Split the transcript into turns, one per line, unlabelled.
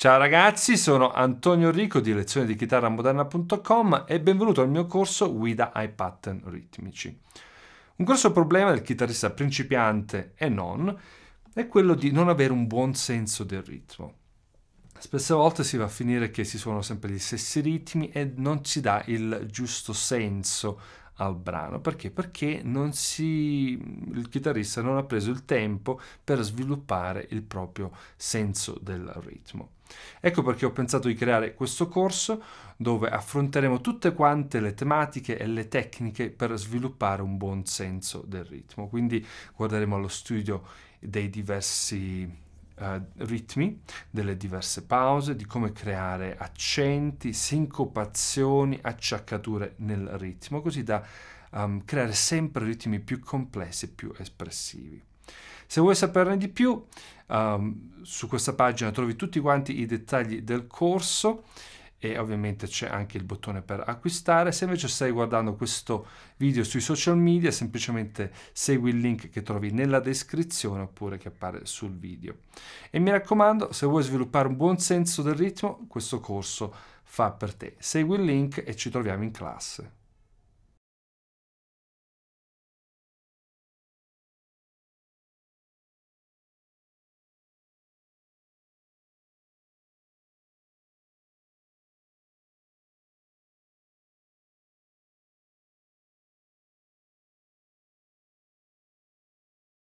Ciao ragazzi, sono Antonio Rico di lezione di chitarra moderna.com e benvenuto al mio corso Guida ai pattern ritmici. Un grosso problema del chitarrista principiante e non è quello di non avere un buon senso del ritmo. Spesse volte si va a finire che si suonano sempre gli stessi ritmi e non si dà il giusto senso al brano. Perché? Perché non si, il chitarrista non ha preso il tempo per sviluppare il proprio senso del ritmo. Ecco perché ho pensato di creare questo corso dove affronteremo tutte quante le tematiche e le tecniche per sviluppare un buon senso del ritmo. Quindi guarderemo allo studio dei diversi eh, ritmi, delle diverse pause, di come creare accenti, sincopazioni, acciaccature nel ritmo, così da um, creare sempre ritmi più complessi e più espressivi. Se vuoi saperne di più, um, su questa pagina trovi tutti quanti i dettagli del corso e ovviamente c'è anche il bottone per acquistare. Se invece stai guardando questo video sui social media, semplicemente segui il link che trovi nella descrizione oppure che appare sul video. E mi raccomando, se vuoi sviluppare un buon senso del ritmo, questo corso fa per te. Segui il link e ci troviamo in classe.